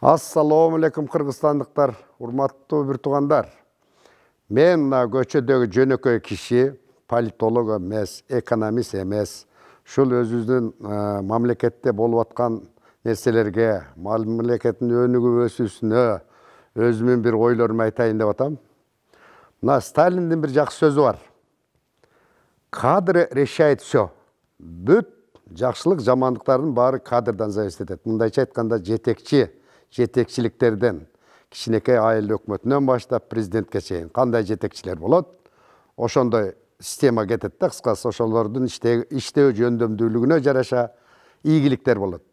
Ассаламу алейкум қырғызстандықтар, урматтуу бир туугандар Мен мына көчөдөгү жөнөкөй киши, политолог эмес, экономист эмес. Шул өзүбүздүн э, мамлекетте болуп аткан нерселерге, мамлекеттин өнүгүп өсүүсүнө өзүмдүн бир ойлорумду айтайын деп атам. Мына Сталиндин бир жакшы сөзү бар кадр решает все бүт жақсылық жамандықтардың бары кадрдан зависит етеді мындайша айтқанда жетекші жетекшіліктерден кішінекей айыл өкіметінен баштап президентке шейін қандай жетекшілер болады ошондой система кетеді да қысқасы ошолордун иштөө жөндөмдүүлүгүнө жараша ийгиликтер болот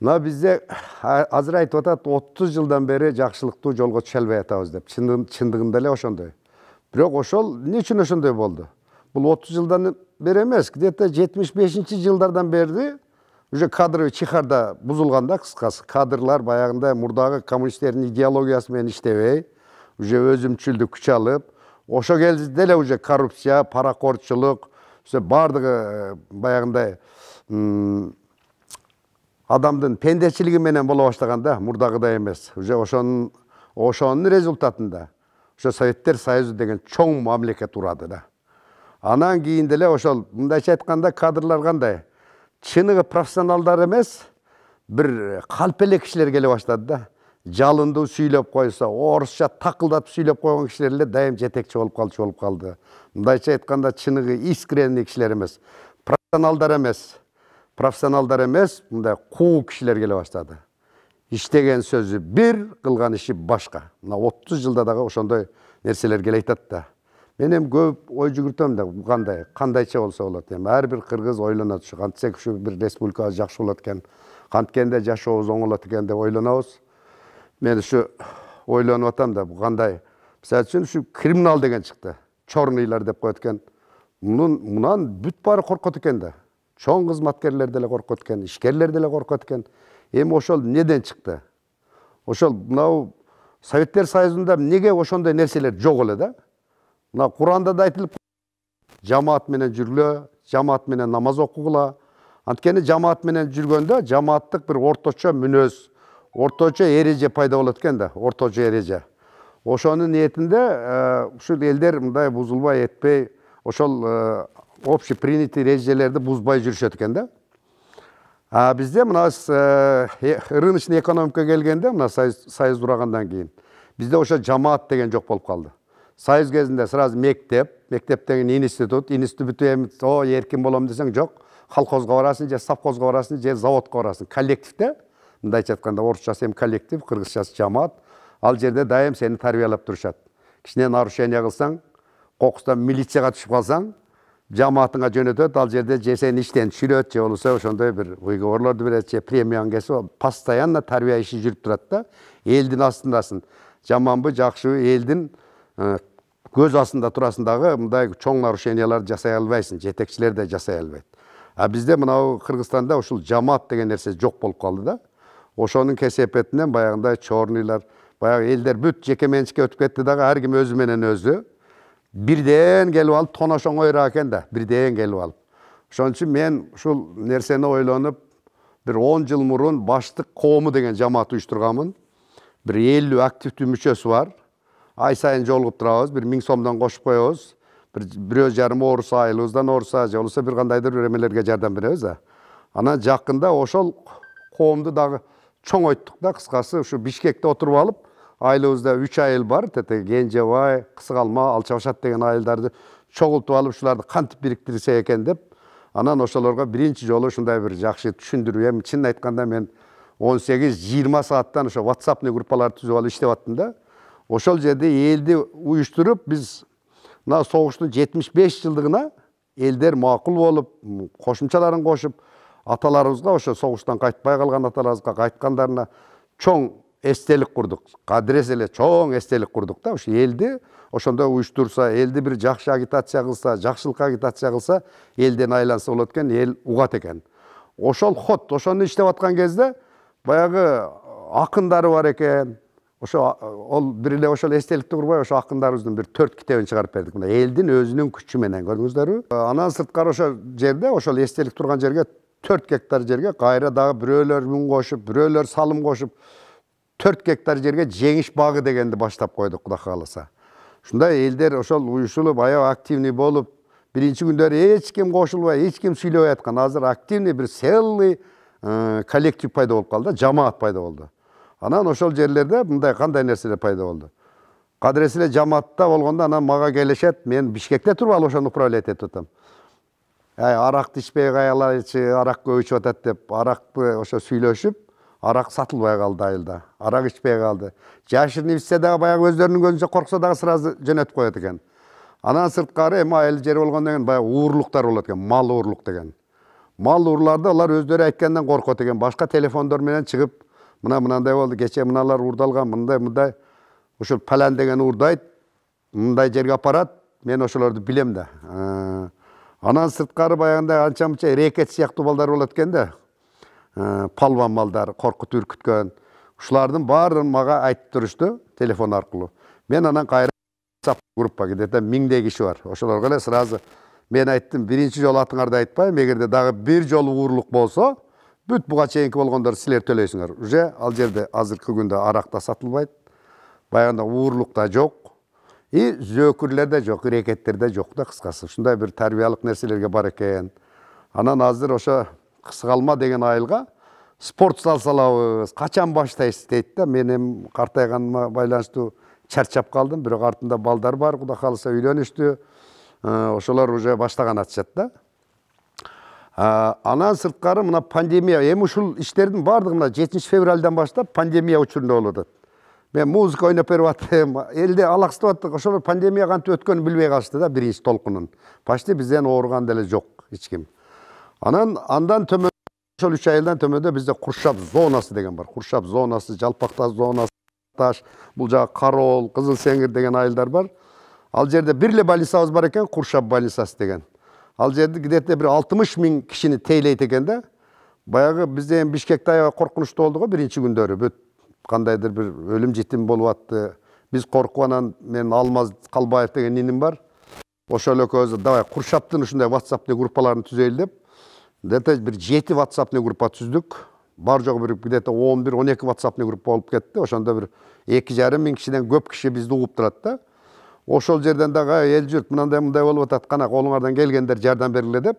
мына бизде азыр айтып атат отуз жылдан бери жакшылыктуу жолго түшө албай атабыз деп чындыгында эле ошондой бирок ошол эмне үчүн ошондой болду бұл 30 жылдан бер емес где то 75 бесінші жылдардан берді уже кадровый чехарда бұзылғанда да қысқасы кадрлар баяғында мұрдағы коммунистердің идеологиясымен іштебей уже өзімшілдік күч алып ошо келді эле уже коррупция парақорчылық все баардыгы э, баягындай адамдын пендечилиги менен боло баштаган да мурдагыдай эмес уже ошонун ошонун результатында ошо советтер союзу деген чоң мамлекет урады да анан кийин деле ошол мындайча айтканда кадрлар кандай чыныгы профессионалдар эмес бир калп эле кишилер келе баштады да жалындуу сүйлөп койсо орусча такылдатып сүйлөп койгон кишилер эле дайым жетекчи болуп калчу болуп калды мындайча айтканда чыныгы искренний кишилер эмес профессионалдар эмес профессионалдар эмес мындай куу кишилер келе баштады иштеген сөзү бир кылган иши башка мына отуз жылда дагы ошондой нерселер келе атат да мен эми көп ой жүгүртөм да кандай кандайча болсо болот эми ар бир кыргыз ойлонот ушу кантсек ушу бир республикабыз жакшы болот экен канткенде жашообуз оңолот экен деп ойлонобуз мен ушу ойлонуп атам да кандай мисалы үчүн ушу криминал деген чыкты черныйлар деп коет экен мунун мунан бүт баары коркот экен да чоң кызматкерлер деле коркот экен ишкерлер деле коркот экен эми ошол эмнеден чыкты ошол мынабу советтер союзунда эмнеге ошондой нерселер жок эле да мына құранда да айтылып жамаат менен жүргүлө жамаат менен намаз окугула анткени жамаат менен жүргөндө жамааттык бир орточо мүнөз орточо эреже пайда болот экен да орточо эреже ошонун ниетинде э, ушул элдер мындай бузулбай этпей ошол э, общий принятый эрежелерди бузбай жүрүшөт экен да а бизде мына э, рыночный экономикага келгенде мына союз урагандан кийин бизде ошо жамаат деген жок болуп калды союз кезінде сразу мектеп мектептен кейін институт институт бітіреміз о еркін боламын десең жоқ колхозға барасың же совхозға барасың же заводқа барасың коллективте мындайша айтқанда орысшасы эми коллектив кыргызчасы жамаат ал жерде дайым сені тәрбиелеп турушат кішкене нарушение қылсаң қоқыстан милицияға түсіп қалсаң жамаатыңа жөнөтөт ал жерде же сени иштен түшүрөт же болбосо ошондой бир выговорлорду берет же премияңы кесип постоянно тәрбие иши жүрүп турат да элдин астындасың жаманбы жакшыбы элдин Э, көз астында тұрасындағы мындай чоң нарушенияларды жасай албайсың жетекчилер да жасай албайт а бизде мынау кыргызстанда ушул жамаат деген нерсе жок болуп калды да ошонун кесепетинен баягындай черныйлар баягы элдер бүт жеке менчикке өтүп кетти дагы ар ким өзү менен өзү бирден келип алып тоношоң ойра экен да бирден келип алып ошон үчүн мен ушул нерсени ойлонуп бир он жыл мурун баштык коому деген жамаат уюштурганмын бир элүү активдүү мүчөсү бар ай сайын жолығып турабыз бір мың сомдон кошуп коебуз бир бирөө жарым ооруса айылыбыздан ооруса же болбосо бир кандайдыр бир эмелерге жардам беребиз да анан жакында ошол коомду дагы чоңойттук да кыскасы ушу бишкекте отуруп алып айылыбызда үч айыл бар тетиги кенжебай кысык алма алчабашат деген айылдарды чогултуп алып ушуларды кантип бириктирсе экен деп анан ошолорго биринчи жолу ушундай бир жакшы түшүндүрүп эми чынын айтканда мен он сегиз жыйырма сааттан ошо ватсапный группаларды түзүп алып иштеп аттым да ошол жерде элди уюштуруп биз мына согуштун жетимиш беш жылдыгына элдер макул болуп кошумчаларын кошуп аталарыбызга ошо согуштан кайтпай калган аталарыбызга кайткандарына чоң эстелик курдук кадырес эле чоң эстелик курдук да ушу элди ошондой уюштурса элди бир жакшы агитация кылса жакшылык агитация кылса элден айланса болот экен эл угат экен ошол ход ошону иштеп аткан кезде баягы акындары бар экен ошо ол эле ошол эстеликти курбай ошо акындарыбыздын бир төрт китебин чыгарып бердик мына элдин өзүнүн күчү менен көрдүңүздөрбү э, анан сырткары ошол жерде ошол эстелик турган жерге төрт гектар жерге кайра дагы бирөөлөр үн кошуп бирөөлөр салым кошуп төрт гектар жерге жеңиш багы дегенди баштап койдук кудай кааласа ушундай элдер ошол уюшулуп аябай активный болуп биринчи күндөрү эч ким кошулбай эч ким сүйлөбөй аткан азыр активный бир целый э, коллектив пайда болуп калды да жамаат пайда болду анан ошол жерлерде мындай кандай нерселер пайда болду кадыресе эле жамаатта болгондо анан мага келишет мен бишкекте туруп алып ошону управлять этип атам аракты ичпей каялайчы арак көп ичип атат деп аракты ошо сүйлөшүп арак сатылбай калды айылда арак ичпей калды жашырынып ичсе дагы баягы өздөрүнүн көзүнчө корксо дагы сразу жөнөтүп коет экен анан сырткары эми айыл жери болгондон кийин баягы уурулуктар болот экен мал уурулук деген мал урларды алар өздөрү айткандан коркот экен башка телефондор менен чыгып мына мынандай болды кеше мыналар уурдалган мындай мындай ушул палан деген уурдайт мындай жерге апарат мен ошолорду билем да анан сырткары баягындай анча мынча рекет сыяктуу балдар болот экен да палван балдар коркутуп үркүткөн ушулардын баарын мага айтып турушту телефон аркылуу мен анан кайра группага где то миңдей киши бар ошолорго эле сразу мен айттым биринчи жолу атыңарды айтпайм эгерде дагы бир жолу уурулук болсо бүт бұға шейінгі болғандар сілер төлейсіңдер уже ал жерде азыркы күндө арак да сатылбайт баягында уурлук да жок и зөөкүрлөр да жок ирекеттер да жок да кыскасы ушундай бир тарбиялык нерселерге бар экен анан азыр ошо кысгалма деген айылга спорт зал салабыз качан баштайсыз дейт да мен эми картайганыма байланыштуу чарчап калдым бирок артында балдар бар кудай кааласа үйлөнүштү ошолор уже баштаган атышат да анан сырткары мына пандемия эми ушул иштердин баардыгы мына жетинчи февралдан баштап пандемия учурунда болуп атат мен музыка ойноп берип атым элди алаксытып аттык ошол пандемия кантип өткөнүн билбей калышты да биринчи толкунун почти бизден ооруган деле жок эч ким анан андан төмөн ошол үч айылдан төмөндө бизде куршап зонасы деген бар куршап зонасы жалпак таш зонасы таш бул жагы кароол кызыл сеңир деген айылдар бар ал жерде бир эле больницабыз бар экен куршап больницасы деген ал жерде где бир 60 миң кишини тейлейт экен да Баягы бізде енді бішкекте аябай коркунучтуу болду го биринчи күндөрү бүт кандайдыр бир өлүм житим болуп атты биз коркуп анан мен алмаз калбаев деген иним бар ошол экөөбүз давай куршаптын ушундай ватсапный группаларын түзөйлү деп где то бир жети ватсапный группа түздүк бар жогу бир где то он бир он эки ватсапный группа болуп кетти ошондо бир эки жарым миң кишиден көп киши бизди угуп турат да ошол жерден дагы эл журт мынандай мындай болуп атат кана колуңардан келгендер жардам бергиле деп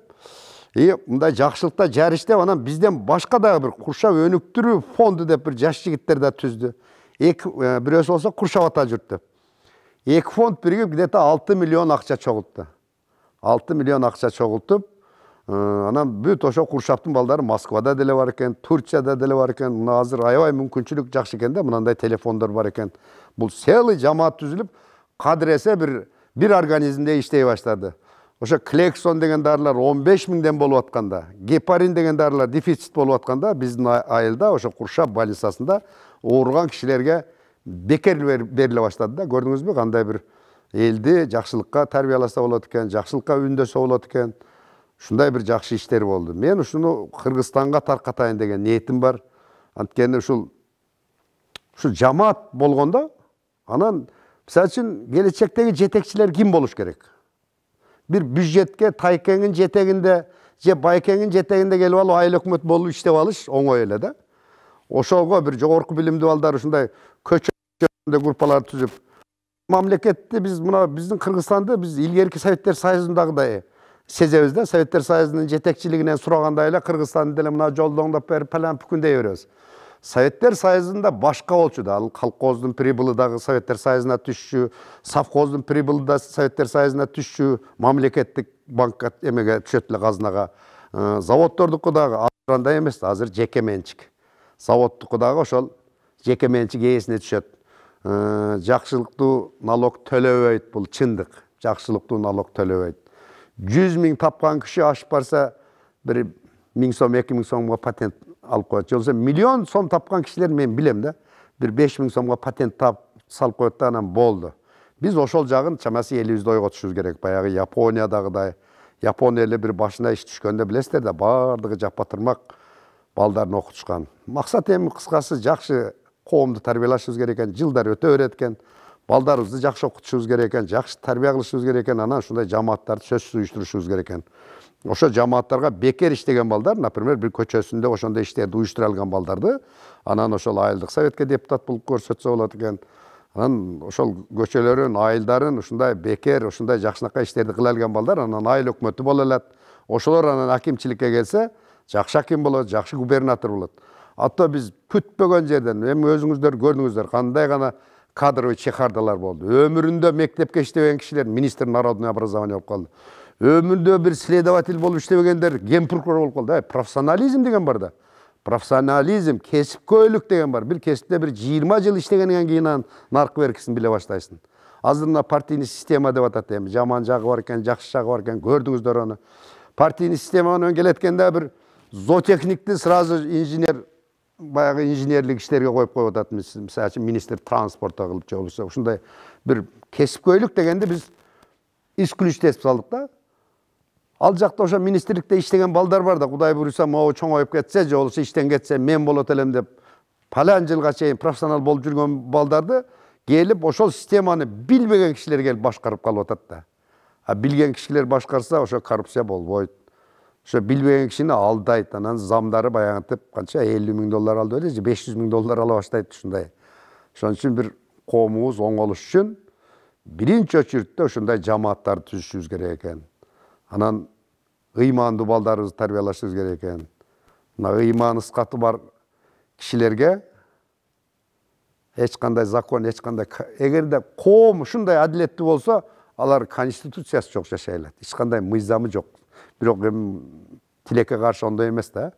и мындай жакшылыкта деп анан бизден башка дагы бир куршап өнүктүрүү фонду деп бир жаш жигиттер да түздү эки э, бирөөсү болсо куршап ата деп эки фонд биригип где то алты миллион акча чогултту алты миллион акча чогултуп э, анан бүт ошо куршаптын балдары москвада деле бар экен турцияда деле бар экен мына азыр аябай мүмкүнчүлүк жакшы экен да мынандай телефондор бар экен бул целый жамаат түзүлүп қадіресе бір бір организмде іштей баштады ошо клексон деген дарылар 15 миңден болуп атканда гепарин деген дарылар дефицит болуп атканда биздин айылда ошо куршап больницасында ооруган кишилерге бекер бериле баштады да көрдүңүзбү кандай бир элди жакшылыкка тарбияласа болот экен жакшылыкка үндөсө болот экен ушундай бир жакшы иштер болду мен ушуну кыргызстанга таркатайын деген ниетим бар анткени ушул ушул жамаат болгондо анан Мысалы үшін, жетекшілер кім болуш керек? Бір бюджетке Тайкенгін жетегінде, же Байкенгін жетегінде келу алып айыл өкмөт болу іштеп алыш, оңой ойлі да. Ошо ого, бір жоғарқы білімді балдар үшінде көчөнде ғұрпалар түзіп. Мамлекетті біз, біздің Қырғызстанды, біз ілгеркі советтер сайызындағы дайы. Сезеуізді, советтер сайызының жетекшілігінен сұрағандайлы Қырғызстанды мына мұна жолдыңдап бәрі пәлен пүкінде еріз советтер союзунда башка болчу да ал колхоздун прибылы дагы советтер союзуна түшчү совхоздун прибылы да советтер союзуна түшчү мамлекеттик банкка эмеге түшөт эле казынага э, заводдордуку дагы андай эмес да азыр жеке менчик заводдуку дагы ошол жеке менчик ээсине түшөт э, жакшылыктуу налог төлөбөйт бул чындык жакшылыктуу налог төлөбөйт жүз миң тапкан киши ашып барса бир миң сом эки миң сомго патент алып қояды же миллион сом тапқан кісілер мен білем да бір беш мың сомға патент тап салып қояды да анан болды біз ошол жағын чамасы элибизде ойготушубуз керек баягы япониядагыдай япония эле бир башына иш түшкөндө билесиздер да баардыгы жапа тырмак балдарын окутушкан максат эми кыскасы жакшы коомду тарбиялашыбыз керек экен жылдар өтө берет экен балдарыбызды жакшы окутушубуз керек экен жакшы тарбия кылышыбыз керек экен анан ушундай жамааттарды сөзсүз уюштурушубуз керек экен ошо жамааттарга бекер иштеген балдар например бир көчөсүндө ошондой иштерди уюштура алган балдарды анан ошол айылдык советке депутат болуп көрсөтсө болот экен анан ошол көчөлөрүн айылдарын ушундай бекер ушундай жакшынакай иштерди кыла алган балдар анан айыл өкмөтү боло алат ошолор анан акимчиликке келсе жакшы аким болот жакшы губернатор болот то биз күтпөгөн жерден эми өзүңүздөр көрдүңүздөр кандай гана кадровый чехардалар болду өмүрүндө мектепке иштебеген кишилер министр народный образования болуп калды өмірде бір следователь болып істемегендер генпрокурор болып қалды профессионализм деген бар да профессионализм кәсіпқойлық деген бар бір кәсіпте бір 20 жыл кийин кейін нарқы беркісін біле бастайсың азыр мына партийный система деп атады эми жаман жагы бар экен жакшы жагы бар экен көрдүңүздөр аны партийный системаны келеткенде бир зоотехникти сразу инженер баягы инженерлик иштерге коюп коюп атат мисалы министр транспорта кылып же болбосо ушундай бир кесипкөйлүк дегенди биз исключить этип салдык да ал жақта ошо министрликте иштеген балдар бар да кудай буюрса могу чоңоюп кетсе же болбосо иштен кетсе мен болот элем деп палян жылга чейин профессионал болуп жүргөн балдарды келип ошол системаны билбеген кишилер келип башкарып калып атат да а билген кишилер башкарса ошо коррупция болбойт ошо билбеген кишини алдайт анан замдары баягынтип канча элүү миң доллар алды беле же беш жүз миң доллар ала баштайт ушундай ошон үчүн бир коомубуз оңолуш үчүн биринчи очередде ушундай жамааттарды түзүшүбүз керек экен анан ыймандуу балдарыбызды тарбиялашыбыз керек экен мына ыйман ыскаты бар кишилерге эч кандай закон эч кандай эгерде коом ушундай адилеттүү болсо алар конституциясы жок жашай алат эч кандай мыйзамы жок бирок эми тилекке каршы ондой эмес да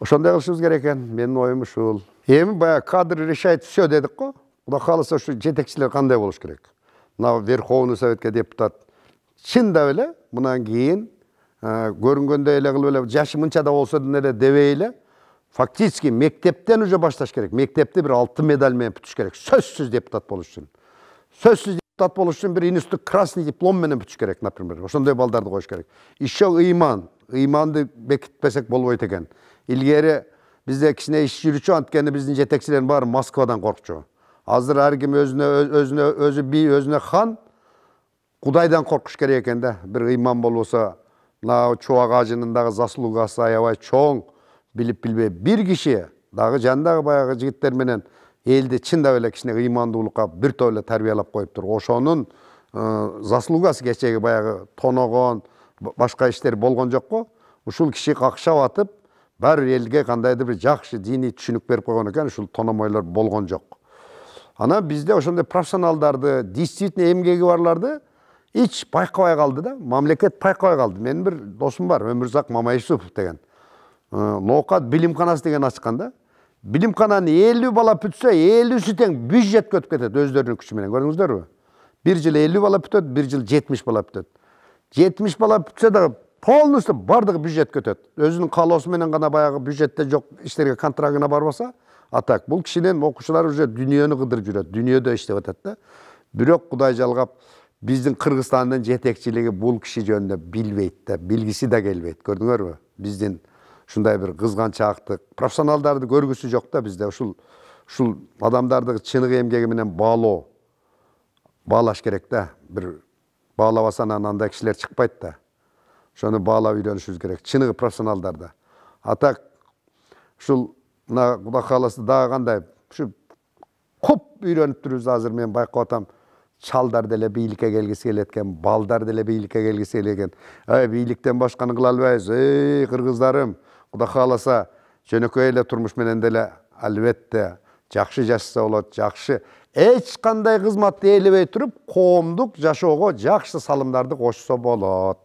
ошондой кылышыбыз керек экен менин оюм ушул эми баягы кадр решает все дедик го кудай кааласа ушу жетекчилер кандай болуш керек мына верховный советке депутат чындап эле мұнан кейін ә, көрінгендей эле кылып эле жашы мынчада болсо деле дебей эле фактически мектептен уже башташ керек мектепти бир алтын медаль менен бүтүш керек сөзсүз депутат болуш үчүн сөзсүз депутат болуш үчүн бир институт красный диплом менен бүтүш керек например ошондой балдарды коюш керек еще ыйман ыйманды бекитпесек болбойт экен илгери бизде кичине иш жүрчү анткени биздин жетекчилердин баары москвадан коркчу азыр ар ким өзүнө өзүнө өзү бий өзүнө хан құдайдан қорқыш керек екен да бір иман болса мына чуак ажынындағы заслугасы аябай чоң біліп билбей бір киши дагы жанындагы баягы жигиттер менен элди чындап эле кичине ыймандуулукка бир топ эле тарбиялап коюптур ошонун заслугасы кечеги баягы тоногон башка иштер болгон жокко ушул киши какшап атып баары бир элге кандайдыр бир жакшы диний түшүнүк берип койгон экен ушул тономойлор болгон жок анан бизде ошондой профессионалдарды действительно эмгеги барларды еш байқабай қалды да мамлекет байқабай қалды менің бір досым бар өмірзақ мамайсупов деген ноқат билимханасы деген ашқан да билимхананы елу бала бүтсе елуісі тең бюджетке өтіп кетеді өздерінің күшіменен көрдіңіздер ба бір жыл елу бала бүтеді бір жыл жетміс бала бүтеді жетміс бала бүтсе дағы полностью барлығы бюджетке өтеді өзінің қалаусыменен ғана баяғы бюджетте жоқ іштерге контрагына барбаса а так бұл кісіден оқушылар уже дүниені қыдырып жүреді дүниеде іштеп жатады да бирок құдай жалғап біздің қырғызстандын жетекчилиги бул киши жөнүндө билбейт да де да келбейт көрдүңөрбү биздин ушундай бир кызганчаактык профессионалдарды көргүсү жок да бизде ушул ушул адамдарды чыныгы эмгеги менен баалоо баалаш керек да бир баалабаса анан андай кишилер чыкпайт да ошону баалап үйрөнүшүбүз керек чыныгы профессионалдарды а так ушул мына кудай кааласа дагы кандай ушу коп үйреніп азыр мен байкап атам шалдар деле бийликке келгиси келет экен балдар деле бийликке келгиси келет экен эй бийликтен башканы кыла албайбыз эй кыргыздарым кудай кааласа жөнөкөй эле турмуш менен деле албетте жакшы жашаса болот жакшы эч кандай кызматты ээлебей туруп коомдук жашоого жакшы салымдарды кошсо болот